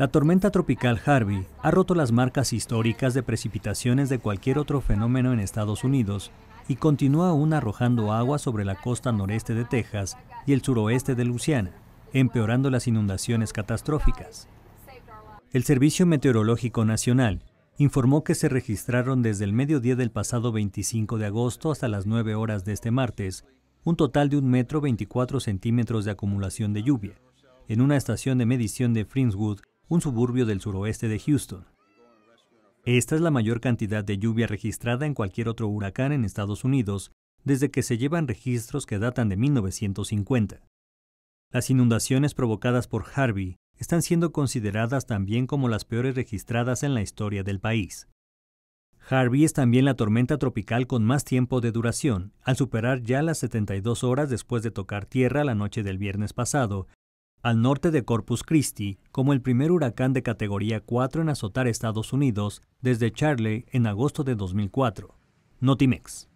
La tormenta tropical Harvey ha roto las marcas históricas de precipitaciones de cualquier otro fenómeno en Estados Unidos y continúa aún arrojando agua sobre la costa noreste de Texas y el suroeste de Luisiana, empeorando las inundaciones catastróficas. El Servicio Meteorológico Nacional informó que se registraron desde el mediodía del pasado 25 de agosto hasta las 9 horas de este martes un total de un metro 24 centímetros de acumulación de lluvia en una estación de medición de Frinswood un suburbio del suroeste de Houston. Esta es la mayor cantidad de lluvia registrada en cualquier otro huracán en Estados Unidos desde que se llevan registros que datan de 1950. Las inundaciones provocadas por Harvey están siendo consideradas también como las peores registradas en la historia del país. Harvey es también la tormenta tropical con más tiempo de duración, al superar ya las 72 horas después de tocar tierra la noche del viernes pasado al norte de Corpus Christi como el primer huracán de categoría 4 en azotar Estados Unidos desde Charlie en agosto de 2004. Notimex.